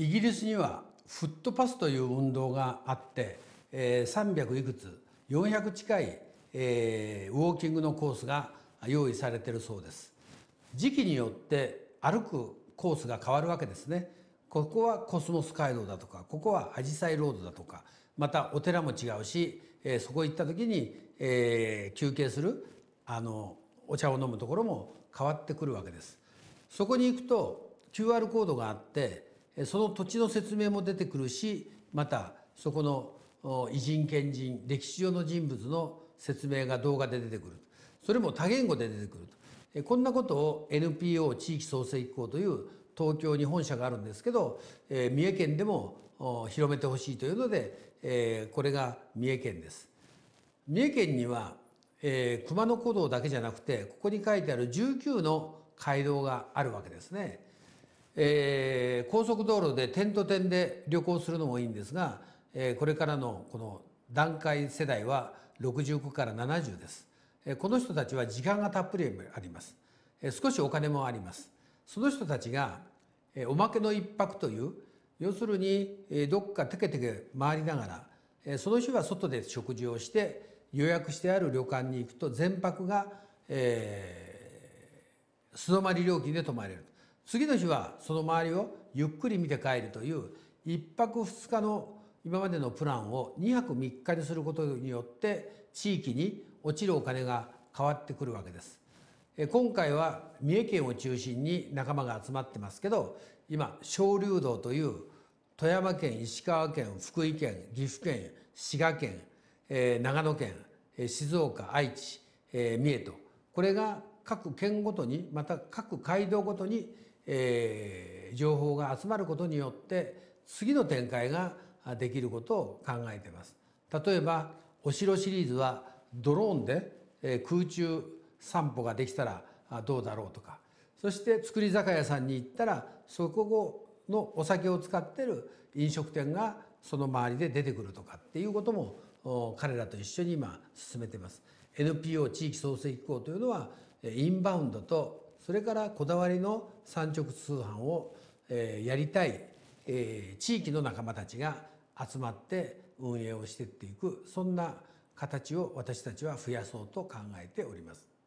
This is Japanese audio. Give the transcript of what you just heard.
イギリスにはフットパスという運動があって、えー、300いくつ400近い、えー、ウォーキングのコースが用意されているそうです時期によって歩くコースが変わるわけですねここはコスモス街道だとかここはアジサイロードだとかまたお寺も違うし、えー、そこ行った時に、えー、休憩するあのお茶を飲むところも変わってくるわけですそこに行くと QR コードがあってその土地の説明も出てくるしまたそこの偉人賢人歴史上の人物の説明が動画で出てくるそれも多言語で出てくるとこんなことを NPO 地域創生機構という東京に本社があるんですけど、え三重県でも広めてほしいというので、えこれが三重県です。三重県には、えー、熊野古道だけじゃなくてここに書いてある19の街道があるわけですね。えー、高速道路で点と点で旅行するのもいいんですが、えー、これからのこの段階世代は69から70です、えー、この人たちは時間がたっぷりあります、えー、少しお金もありますその人たちが、えー、おまけの一泊という要するに、えー、どっかテケテケ回りながら、えー、その日は外で食事をして予約してある旅館に行くと全泊が、えー、素泊まり料金で泊まれる次の日はその周りをゆっくり見て帰るという1泊2日の今までのプランを2泊3日にすることによって地域に落ちるお金が変わってくるわけです。今回は三重県を中心に仲間が集まってますけど今小流道という富山県石川県福井県岐阜県滋賀県、え長野県静岡愛知、え三重とこれが各県ごとにまた各街道ごとにえー、情報が集まることによって次の展開ができることを考えています。例えばお城シリーズはドローンで、え空中散歩ができたらどうだろうとかそして造り酒屋さんに行ったらそこのお酒を使っている飲食店がその周りで出てくるとかっていうことも彼らと一緒に今進めてます。NPO 地域創生機構というのはインバウンドとそれからこだわりの産直通販を、えやりたい、え地域の仲間たちが集まって運営をしていっていくそんな形を私たちは増やそうと考えております。